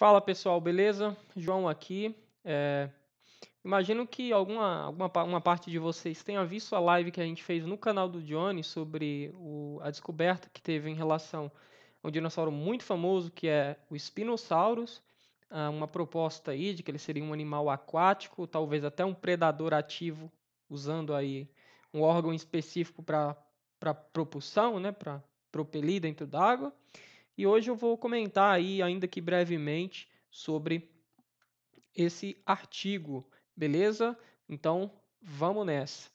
Fala pessoal, beleza? João aqui. É... Imagino que alguma, alguma uma parte de vocês tenha visto a live que a gente fez no canal do Johnny sobre o, a descoberta que teve em relação a um dinossauro muito famoso que é o Spinosaurus. Ah, uma proposta aí de que ele seria um animal aquático, talvez até um predador ativo, usando aí um órgão específico para propulsão, né, para propelir dentro d'água. água e hoje eu vou comentar aí, ainda que brevemente, sobre esse artigo, beleza? Então, vamos nessa.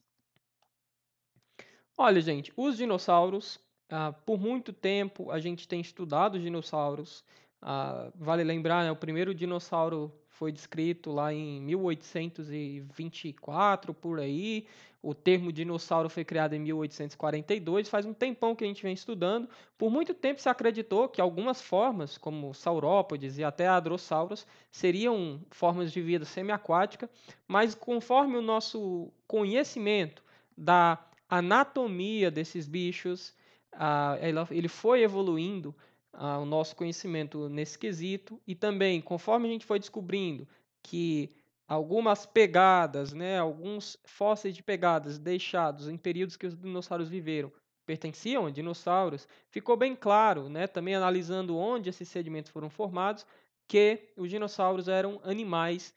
Olha, gente, os dinossauros, ah, por muito tempo a gente tem estudado os dinossauros ah, vale lembrar, né, o primeiro dinossauro foi descrito lá em 1824 por aí. O termo dinossauro foi criado em 1842. Faz um tempão que a gente vem estudando. Por muito tempo se acreditou que algumas formas, como saurópodes e até adrossauros, seriam formas de vida semiaquática, mas conforme o nosso conhecimento da anatomia desses bichos, ah, ele foi evoluindo ah, o nosso conhecimento nesse quesito e também conforme a gente foi descobrindo que algumas pegadas, né, alguns fósseis de pegadas deixados em períodos que os dinossauros viveram pertenciam a dinossauros, ficou bem claro, né, também analisando onde esses sedimentos foram formados, que os dinossauros eram animais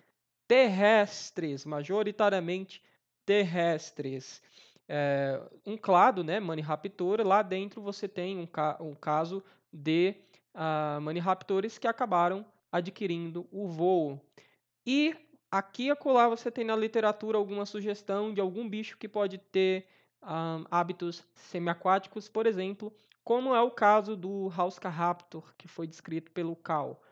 terrestres, majoritariamente terrestres. É, um clado, né, maniraptor, lá dentro você tem um, ca um caso de uh, ah, money raptors que acabaram adquirindo o voo. E aqui e acolá você tem na literatura alguma sugestão de algum bicho que pode ter um, ah, hábitos semiaquáticos, por exemplo, como é o caso do Raptor, que foi descrito pelo Cal.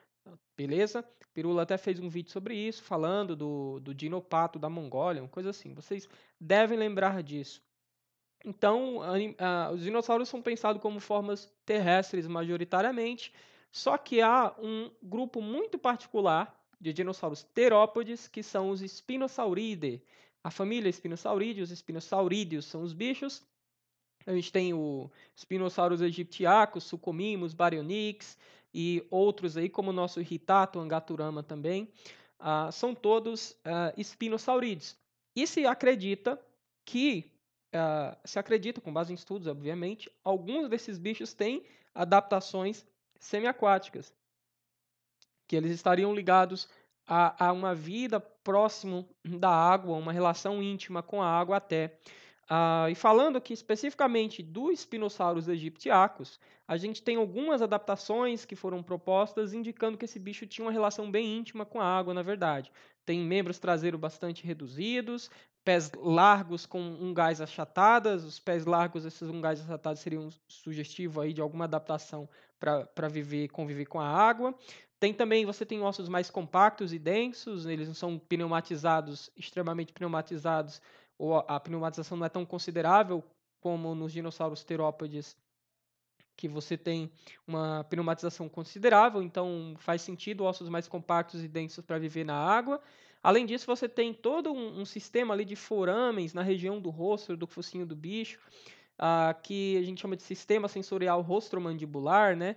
Beleza? Pirula até fez um vídeo sobre isso, falando do, do dinopato da Mongólia, uma coisa assim. Vocês devem lembrar disso. Então, ah, os dinossauros são pensados como formas terrestres majoritariamente, só que há um grupo muito particular de dinossauros terópodes, que são os Spinosauridae. A família Spinosauridae, os Spinosauridos são os bichos. A gente tem o spinosaurus egiptiacos, Sucumimos, Baryonyx e outros aí, como o nosso Ritato, Angaturama também. Ah, são todos ah, E se acredita que uh, se acredita, com base em estudos, obviamente, alguns desses bichos têm adaptações semiaquáticas, que eles estariam ligados a, a uma vida próximo da água, uma relação íntima com a água até. Ah, e falando aqui especificamente do Spinosaurus aegyptiacus, a gente tem algumas adaptações que foram propostas indicando que esse bicho tinha uma relação bem íntima com a água, na verdade. Tem membros traseiros bastante reduzidos, pés largos com ungais achatadas. Os pés largos, esses ungais achatados seriam sugestivos sugestivo aí de alguma adaptação para viver, conviver com a água. Tem também, você tem ossos mais compactos e densos, eles não são pneumatizados, extremamente pneumatizados, ou a pneumatização não é tão considerável como nos dinossauros terópodes, que você tem uma pneumatização considerável, então faz sentido ossos mais compactos e densos para viver na água. Além disso, você tem todo um, um, sistema ali de foramens na região do rosto, do focinho do bicho, uh, que a gente chama de sistema sensorial rostromandibular, né?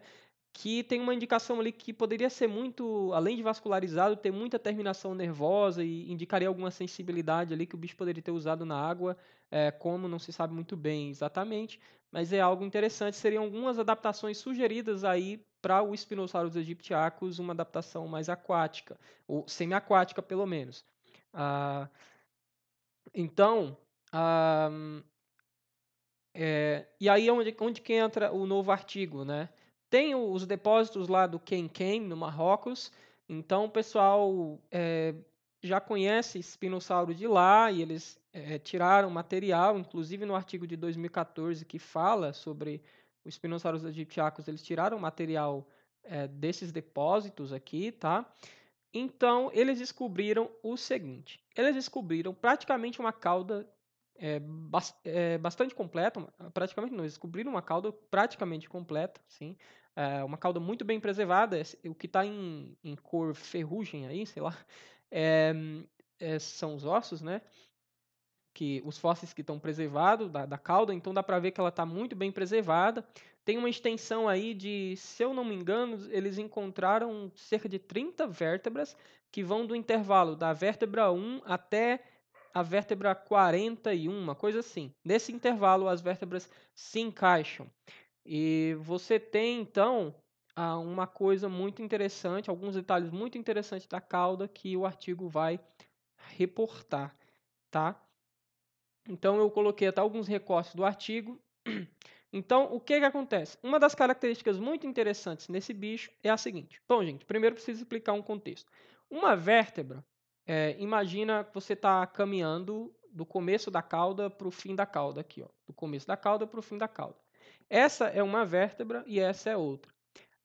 que tem uma indicação ali que poderia ser muito, além de vascularizado, ter muita terminação nervosa e indicaria alguma sensibilidade ali que o bicho poderia ter usado na água, é, como não se sabe muito bem exatamente, mas é algo interessante. Seriam algumas adaptações sugeridas aí para o Spinosaurus aegyptiacus, uma adaptação mais aquática, ou semiaquática pelo menos. Ah, então, ah, é, e aí é onde, onde que entra o novo artigo, né? Tem os depósitos lá do Ken, no Marrocos, então o pessoal é, já conhece espinossauro de lá e eles é, tiraram material, inclusive no artigo de 2014 que fala sobre os espinossauros egiptiacos, eles tiraram material é, desses depósitos aqui, tá? Então eles descobriram o seguinte: eles descobriram praticamente uma cauda é, é, bastante completa, praticamente não, eles descobriram uma cauda praticamente completa, sim, é uma cauda muito bem preservada, o que está em, em, cor ferrugem aí, sei lá, é, é, são os ossos, né? Que, os fósseis que estão preservados da, da cauda, então dá para ver que ela está muito bem preservada. Tem uma extensão aí de, se eu não me engano, eles encontraram cerca de 30 vértebras que vão do intervalo da vértebra 1 até a vértebra 41, uma coisa assim. Nesse intervalo, as vértebras se encaixam. E você tem, então, uma coisa muito interessante, alguns detalhes muito interessantes da cauda que o artigo vai reportar, tá? Então, eu coloquei até alguns recortes do artigo. Então, o que, que acontece? Uma das características muito interessantes nesse bicho é a seguinte. Bom, gente, primeiro preciso explicar um contexto. Uma vértebra é, imagina que você está caminhando do começo da cauda para o fim da cauda aqui, ó, do começo da cauda para o fim da cauda. Essa é uma vértebra e essa é outra.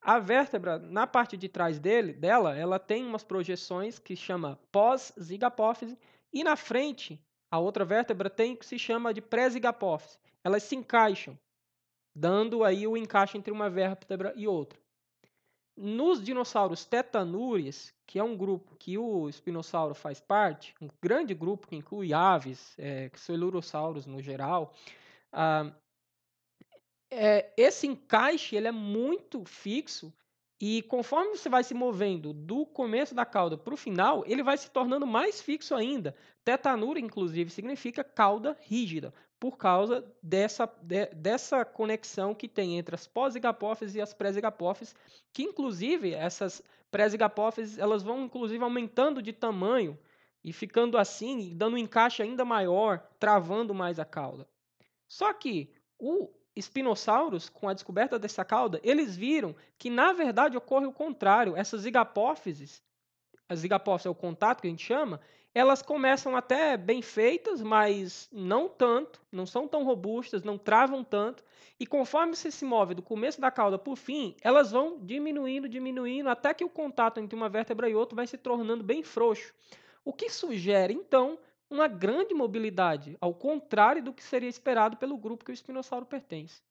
A vértebra na parte de trás dele, dela, ela tem umas projeções que chama pós-zigapófise e na frente a outra vértebra tem que se chama de pré-zigapófise. Elas se encaixam, dando aí o encaixe entre uma vértebra e outra. Nos dinossauros tetanúrias, que é um grupo que o espinossauro faz parte, um grande grupo que inclui aves, é, celurossauros no geral, ah, é, esse encaixe ele é muito fixo e conforme você vai se movendo do começo da cauda para o final, ele vai se tornando mais fixo ainda. Tetanura, inclusive, significa cauda rígida, por causa dessa, de, dessa conexão que tem entre as pós-higapófises e as pré-higapófises, que inclusive essas pré-higapófises elas vão inclusive aumentando de tamanho e ficando assim, dando um encaixe ainda maior, travando mais a cauda. Só que o espinossauros, com a descoberta dessa cauda, eles viram que, na verdade, ocorre o contrário. Essas zigapófises, as zigapófises é o contato que a gente chama, elas começam até bem feitas, mas não tanto, não são tão robustas, não travam tanto. E conforme você se move do começo da cauda para o fim, elas vão diminuindo, diminuindo, até que o contato entre uma vértebra e outra vai se tornando bem frouxo. O que sugere, então, uma grande mobilidade, ao contrário do que seria esperado pelo grupo que o espinossauro pertence,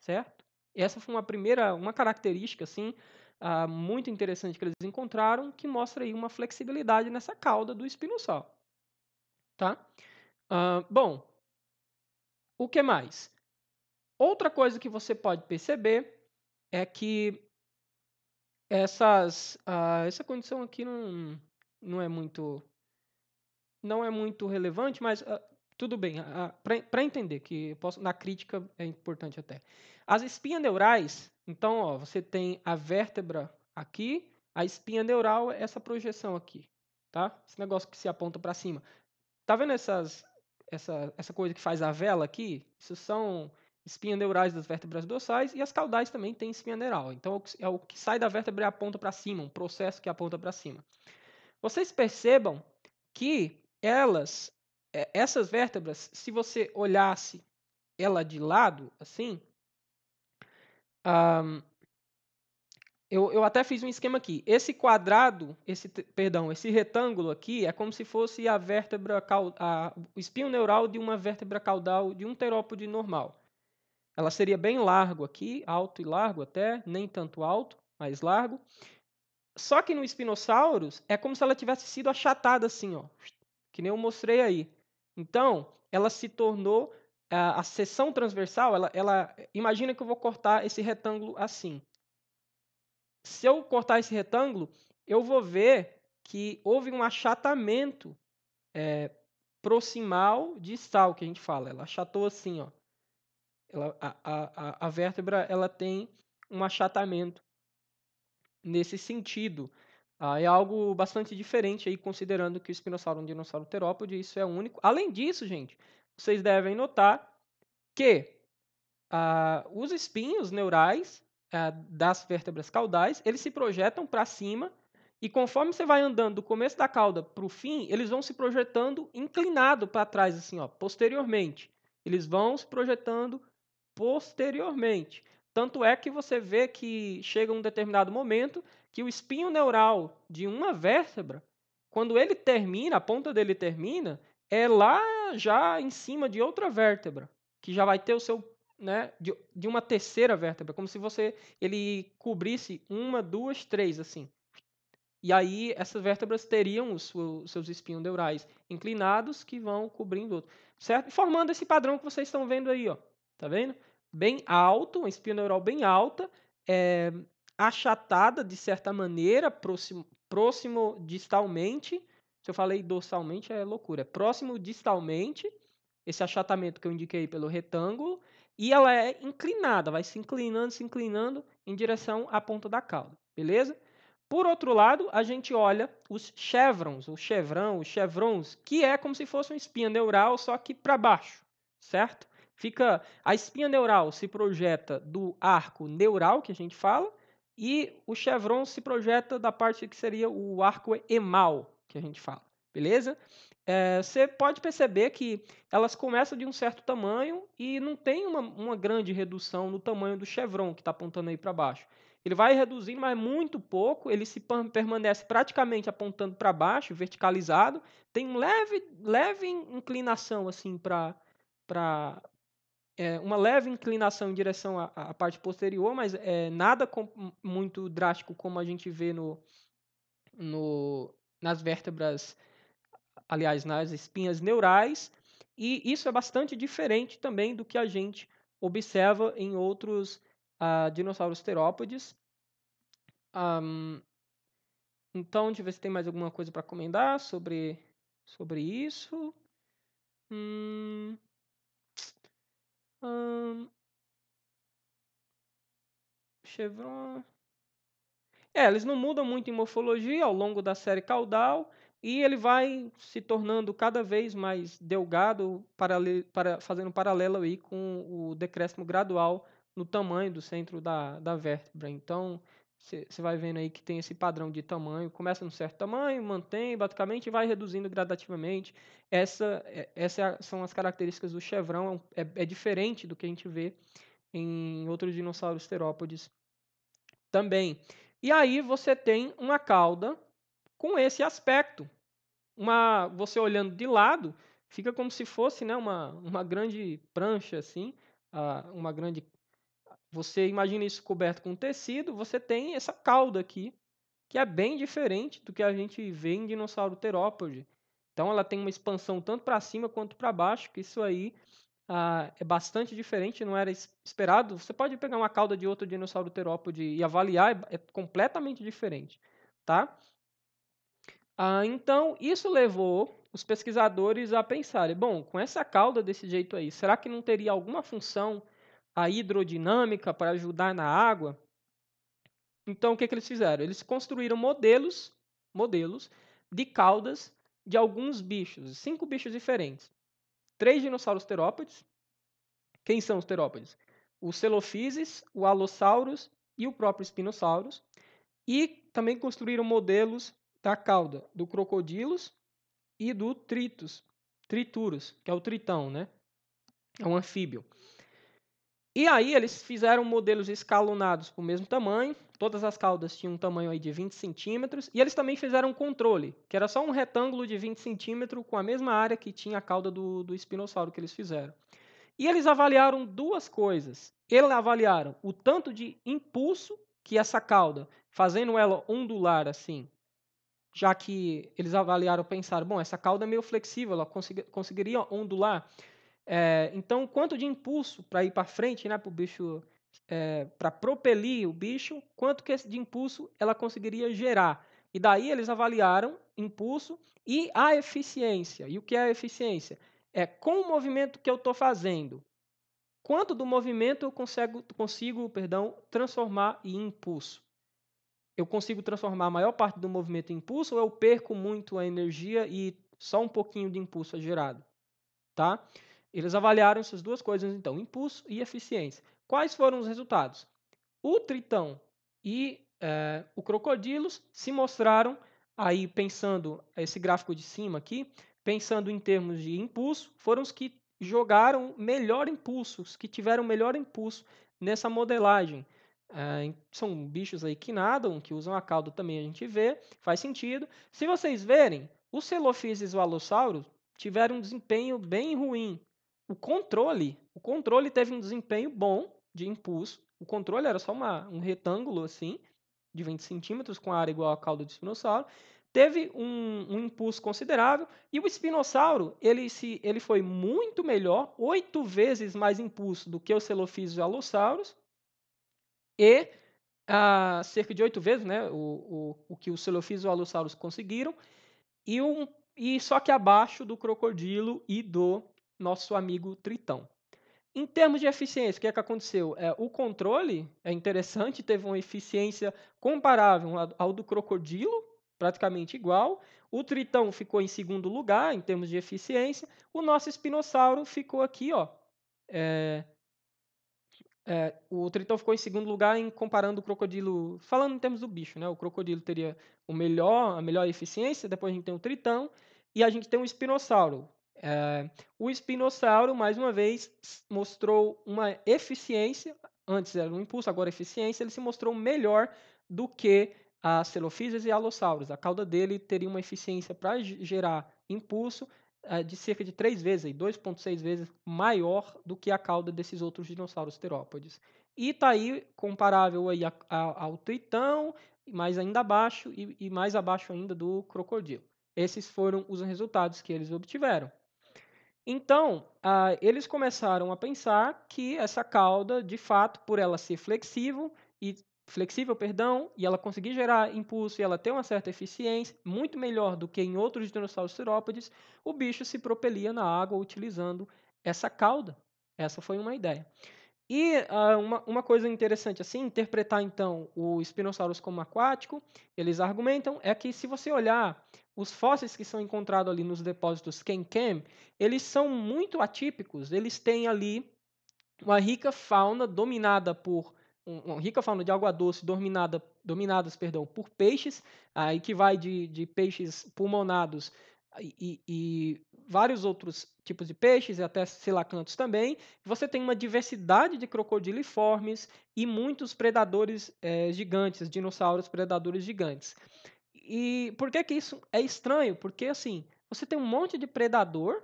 certo? Essa foi uma primeira, uma característica assim, uh, muito interessante que eles encontraram, que mostra aí uma flexibilidade nessa cauda do espinossauro, tá? Uh, bom, o que mais? Outra coisa que você pode perceber é que essas, uh, essa condição aqui não, não é muito não é muito relevante, mas uh, tudo bem, uh, ah, ah, para entender, que posso, na crítica é importante até. As espinhas neurais, então, ó, você tem a vértebra aqui, a espinha neural é essa projeção aqui, tá? Esse negócio que se aponta para cima. Tá vendo essas, essa, essa coisa que faz a vela aqui? Isso são espinhas neurais das vértebras dorsais e as caudais também têm espinha neural. Então é o que sai da vértebra e aponta para cima, um processo que aponta para cima. Vocês percebam que elas, eh, essas vértebras, se você olhasse ela de lado, assim, um, eu, eu até fiz um esquema aqui. Esse quadrado, esse perdão, esse retângulo aqui é como se fosse a vértebra a, o espinho neural de uma vértebra caudal de um terópode normal. Ela seria bem largo aqui, alto e largo até, nem tanto alto, mas largo. Só que no Spinosaurus é como se ela tivesse sido achatada assim, ó que nem eu mostrei aí. Então, ela se tornou a, a seção transversal, ela, ela imagina que eu vou cortar esse retângulo assim. Se eu cortar esse retângulo, eu vou ver que houve um achatamento é, proximal distal, que a gente fala. Ela achatou assim, ó. Ela, a, a, a vértebra ela tem um achatamento nesse sentido. Ah, é algo bastante diferente aí, considerando que o espinossauro é um dinossauro terópode, isso é único. Além disso, gente, vocês devem notar que ah, os espinhos neurais ah, das vértebras caudais, eles se projetam para cima e conforme você vai andando do começo da cauda para o fim, eles vão se projetando inclinado para trás, assim, ó, posteriormente. Eles vão se projetando posteriormente. Tanto é que você vê que chega um determinado momento que o espinho neural de uma vértebra, quando ele termina, a ponta dele termina, é lá já em cima de outra vértebra, que já vai ter o seu, né, de, de uma terceira vértebra, como se você ele cobrisse uma, duas, três assim. E aí essas vértebras teriam os seus espinhos neurais inclinados que vão cobrindo outro, certo? Formando esse padrão que vocês estão vendo aí, ó. Tá vendo? Bem alto, um espinho neural bem alta, é, achatada de certa maneira, próximo, próximo distalmente. Se eu falei dorsalmente é loucura. Próximo distalmente, esse achatamento que eu indiquei pelo retângulo, e ela é inclinada, vai se inclinando, se inclinando em direção à ponta da cauda, beleza? Por outro lado, a gente olha os chevrons, o chevrão, os chevrons, que é como se fosse uma espinha neural, só que para baixo, certo? Fica a espinha neural se projeta do arco neural que a gente fala e o chevron se projeta da parte que seria o arco emal, que a gente fala, beleza? É, você pode perceber que elas começam de um certo tamanho e não tem uma, uma grande redução no tamanho do chevron que está apontando aí para baixo. Ele vai reduzindo, mas muito pouco, ele se permanece praticamente apontando para baixo, verticalizado, tem uma leve, leve inclinação assim para é, uma leve inclinação em direção à, à parte posterior, mas é, nada com, muito drástico como a gente vê no, no, nas vértebras, aliás, nas espinhas neurais. E isso é bastante diferente também do que a gente observa em outros ah, dinossauros terópodes. Um, então, deixa eu ver se tem mais alguma coisa para comentar sobre, sobre isso. Hum... Chevron. É, eles não mudam muito em morfologia ao longo da série caudal e ele vai se tornando cada vez mais delgado, para, fazendo paralelo aí com o decréscimo gradual no tamanho do centro da, da vértebra. Então, você vai vendo aí que tem esse padrão de tamanho, começa num certo tamanho, mantém basicamente e vai reduzindo gradativamente. Essa, é, essas é são as características do chevron, é, é, é, diferente do que a gente vê em outros dinossauros terópodes também. E aí você tem uma cauda com esse aspecto. Uma, você olhando de lado, fica como se fosse né, uma, uma grande prancha, assim, uma grande você imagina isso coberto com tecido, você tem essa cauda aqui, que é bem diferente do que a gente vê em dinossauro terópode. Então ela tem uma expansão tanto para cima quanto para baixo, que isso aí ah, é bastante diferente, não era esperado. Você pode pegar uma cauda de outro dinossauro terópode e avaliar, é, é, completamente diferente, tá? Ah, então isso levou os pesquisadores a pensarem, bom, com essa cauda desse jeito aí, será que não teria alguma função a hidrodinâmica para ajudar na água. Então, o que, que eles fizeram? Eles construíram modelos, modelos de caudas de alguns bichos, cinco bichos diferentes. Três dinossauros terópodes. Quem são os terópodes? O celofises, o alossauros e o próprio espinossauros. E também construíram modelos da cauda do crocodilos e do tritus, triturus, que é o tritão, né? É um anfíbio. E aí eles fizeram modelos escalonados para o mesmo tamanho, todas as caudas tinham um tamanho aí de 20 centímetros, e eles também fizeram um controle, que era só um retângulo de 20 centímetros com a mesma área que tinha a cauda do, do espinossauro que eles fizeram. E eles avaliaram duas coisas. Eles avaliaram o tanto de impulso que essa cauda, fazendo ela ondular assim, já que eles avaliaram, pensaram, bom, essa cauda é meio flexível, ela conseguiria ondular é, então, quanto de impulso para ir para frente, né, para o bicho, é, eh, para propelir o bicho, quanto que de impulso ela conseguiria gerar? E daí eles avaliaram impulso e a eficiência. E o que é a eficiência? É com o movimento que eu estou fazendo, quanto do movimento eu consigo, consigo perdão, transformar em impulso? Eu consigo transformar a maior parte do movimento em impulso ou eu perco muito a energia e só um pouquinho de impulso é gerado? Tá? Eles avaliaram essas duas coisas, então, impulso e eficiência. Quais foram os resultados? O tritão e é, o crocodilos se mostraram, aí pensando esse gráfico de cima aqui, pensando em termos de impulso, foram os que jogaram melhor impulso, os que tiveram melhor impulso nessa modelagem. É, são bichos aí que nadam, que usam a cauda também, a gente vê, faz sentido. Se vocês verem, os celofises e os tiveram um desempenho bem ruim o controle, o controle teve um desempenho bom de impulso. O controle era só uma, um retângulo assim, de 20 centímetros, com a área igual à cauda do espinossauro. Teve um, um, impulso considerável. E o espinossauro, ele, se, ele foi muito melhor, oito vezes mais impulso do que os celofídeos e alossauros. E ah, cerca de oito vezes né, o, o, o que os celofídeos alossauros conseguiram. E, um, e só que abaixo do crocodilo e do nosso amigo Tritão. Em termos de eficiência, o que, é que aconteceu? É, o controle é interessante, teve uma eficiência comparável ao do crocodilo, praticamente igual. O tritão ficou em segundo lugar em termos de eficiência. O nosso espinossauro ficou aqui, ó. É, é, o tritão ficou em segundo lugar em comparando o crocodilo, falando em termos do bicho, né? O crocodilo teria o melhor, a melhor eficiência. Depois a gente tem o tritão e a gente tem o espinossauro é, o espinossauro, mais uma vez, mostrou uma eficiência, antes era um impulso, agora eficiência, ele se mostrou melhor do que a celofísias e alossauros. A cauda dele teria uma eficiência para gerar impulso é, de cerca de 3 vezes, 2,6 vezes maior do que a cauda desses outros dinossauros terópodes. E está aí comparável aí a, a, ao tritão, mais ainda abaixo e, e mais abaixo ainda do crocodilo. Esses foram os resultados que eles obtiveram. Então, ah, eles começaram a pensar que essa cauda, de fato, por ela ser flexível e flexível, perdão, e ela conseguir gerar impulso e ela ter uma certa eficiência, muito melhor do que em outros dinossauros serópodes, o bicho se propelia na água utilizando essa cauda. Essa foi uma ideia. E uh, uma, uma coisa interessante, assim, interpretar então o Spinosaurus como aquático, eles argumentam, é que se você olhar os fósseis que são encontrados ali nos depósitos Kenkem, eles são muito atípicos. Eles têm ali uma rica fauna dominada por uma rica fauna de água doce dominada, dominadas perdão, por peixes, aí que vai de, de peixes pulmonados e, e, vários outros tipos de peixes, e até selacantos também. Você tem uma diversidade de crocodiliformes e muitos predadores é, gigantes, dinossauros predadores gigantes. E por que que isso é estranho? Porque assim, você tem um monte de predador,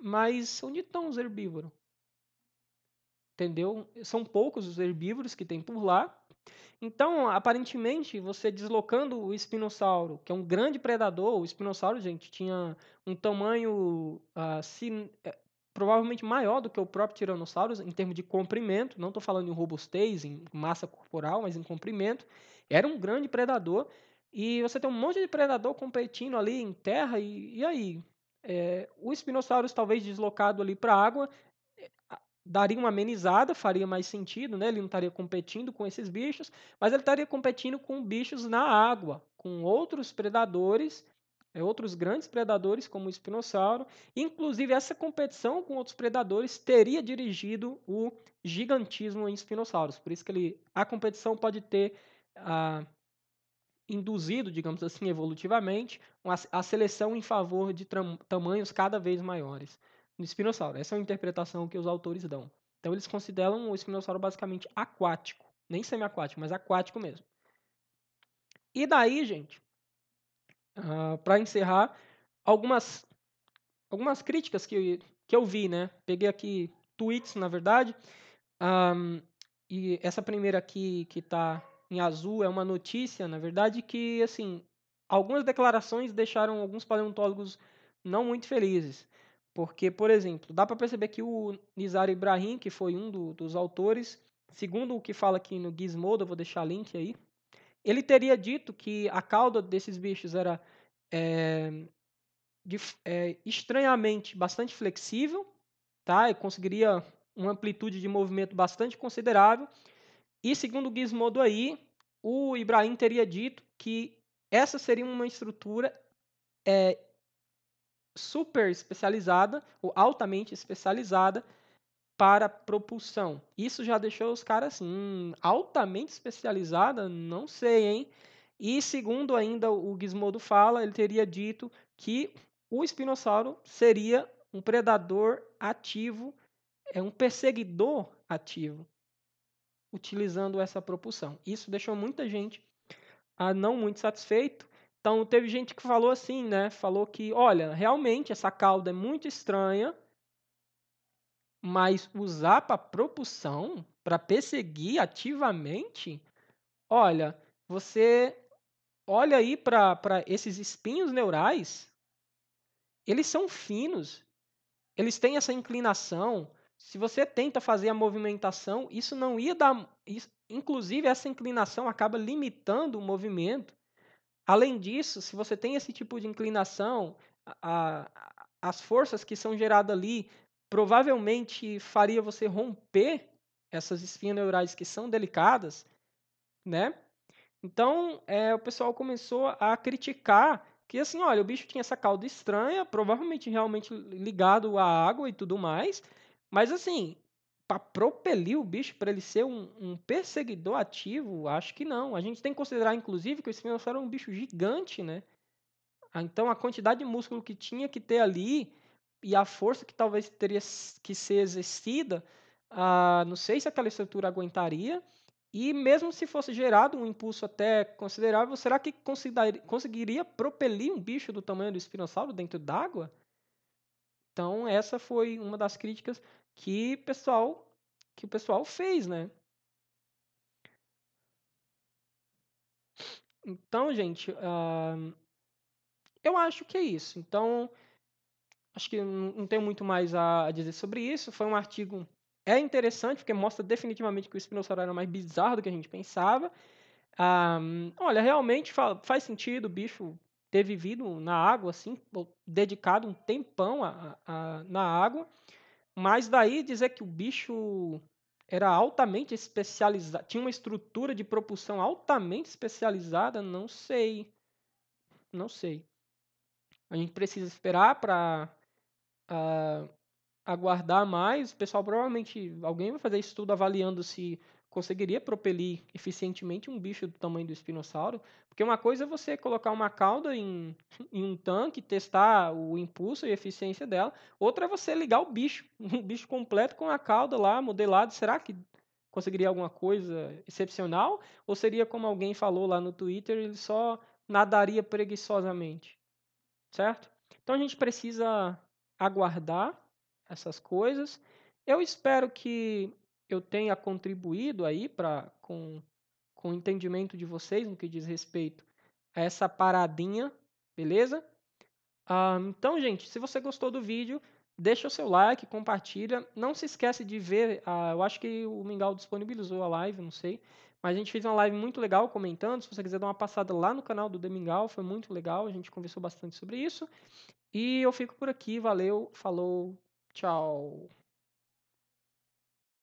mas onde estão os herbívoros? Entendeu? São poucos os herbívoros que tem por lá. Então, aparentemente, você deslocando o espinossauro, que é um grande predador, o espinossauro, gente, tinha um tamanho uh, ah, sin... É, provavelmente maior do que o próprio Tiranossauro em termos de comprimento. Não estou falando em robustez, em massa corporal, mas em comprimento. Era um grande predador e você tem um monte de predador competindo ali em terra, e, e aí? É, o Spinosaurus, talvez deslocado ali para é, a água, daria uma amenizada, faria mais sentido, né? Ele não estaria competindo com esses bichos, mas ele estaria competindo com bichos na água, com outros predadores, é, outros grandes predadores como o espinossauro. Inclusive, essa competição com outros predadores teria dirigido o gigantismo em espinossauros. Por isso que ele, a competição pode ter ah, induzido, digamos assim, evolutivamente, a seleção em favor de tamanhos cada vez maiores no espinossauro. Essa é a interpretação que os autores dão. Então eles consideram o espinossauro basicamente aquático, nem semi-aquático, mas aquático mesmo. E daí, gente, uh, ah, para encerrar, algumas, algumas críticas que, que eu vi, né? Peguei aqui tweets, na verdade. Um, e essa primeira aqui que está em azul é uma notícia, na verdade, que assim algumas declarações deixaram alguns paleontólogos não muito felizes. Porque, por exemplo, dá para perceber que o Nizar Ibrahim, que foi um do, dos autores, segundo o que fala aqui no Gizmodo, eu vou deixar link aí, ele teria dito que a cauda desses bichos era é, de, é, estranhamente bastante flexível, tá? E conseguiria uma amplitude de movimento bastante considerável e segundo o Gizmodo aí, o Ibrahim teria dito que essa seria uma estrutura é, super especializada ou altamente especializada para propulsão. Isso já deixou os caras assim, hum, altamente especializada, não sei, hein? E segundo ainda o Gizmodo fala, ele teria dito que o espinossauro seria um predador ativo, é um perseguidor ativo utilizando essa propulsão. Isso deixou muita gente ah, não muito satisfeito. Então teve gente que falou assim, né? Falou que, olha, realmente essa cauda é muito estranha, mas usar para propulsão, para perseguir ativamente, olha, você olha aí para esses espinhos neurais, eles são finos, eles têm essa inclinação, se você tenta fazer a movimentação, isso não ia dar. Isso, inclusive, essa inclinação acaba limitando o movimento. Além disso, se você tem esse tipo de inclinação, a, a, as forças que são geradas ali provavelmente faria você romper essas espinhas neurais que são delicadas, né? Então, é, o pessoal começou a criticar que, assim, olha, o bicho tinha essa cauda estranha, provavelmente realmente ligado à água e tudo mais, mas assim, para propelir o bicho para ele ser um, um, perseguidor ativo, acho que não. A gente tem que considerar, inclusive, que o Espinossauro é um bicho gigante, né? Ah, então a quantidade de músculo que tinha que ter ali e a força que talvez teria que ser exercida, ah, não sei se aquela estrutura aguentaria. E mesmo se fosse gerado um impulso até considerável, será que conseguiria propelir um bicho do tamanho do espinossauro dentro d'água? Então, essa foi uma das críticas que pessoal que o pessoal fez, né? Então, gente, uh, eu acho que é isso. Então, acho que não tenho muito mais a dizer sobre isso. Foi um artigo é interessante porque mostra definitivamente que o espinossauro era mais bizarro do que a gente pensava. Ah, olha, realmente faz sentido o bicho ter vivido na água, assim, dedicado um tempão a, a, na água. Mas daí dizer que o bicho era altamente especializado, tinha uma estrutura de propulsão altamente especializada, não sei. Não sei. A gente precisa esperar para uh, ah, aguardar mais. O pessoal provavelmente alguém vai fazer estudo avaliando se conseguiria propelir eficientemente um bicho do tamanho do espinossauro. Porque uma coisa é você colocar uma cauda em, em um tanque, testar o impulso e a eficiência dela. Outra é você ligar o bicho, um bicho completo com a cauda lá, modelado. Será que conseguiria alguma coisa excepcional? Ou seria como alguém falou lá no Twitter, ele só nadaria preguiçosamente? Certo? Então a gente precisa aguardar essas coisas. Eu espero que eu tenha contribuído aí para com, com o entendimento de vocês no que diz respeito a essa paradinha, beleza? Ah, então, gente, se você gostou do vídeo, deixa o seu like, compartilha. Não se esquece de ver, ah, eu acho que o Mingau disponibilizou a live, não sei. Mas a gente fez uma live muito legal comentando. Se você quiser dar uma passada lá no canal do Demingau, foi muito legal. A gente conversou bastante sobre isso. E eu fico por aqui. Valeu, falou, tchau.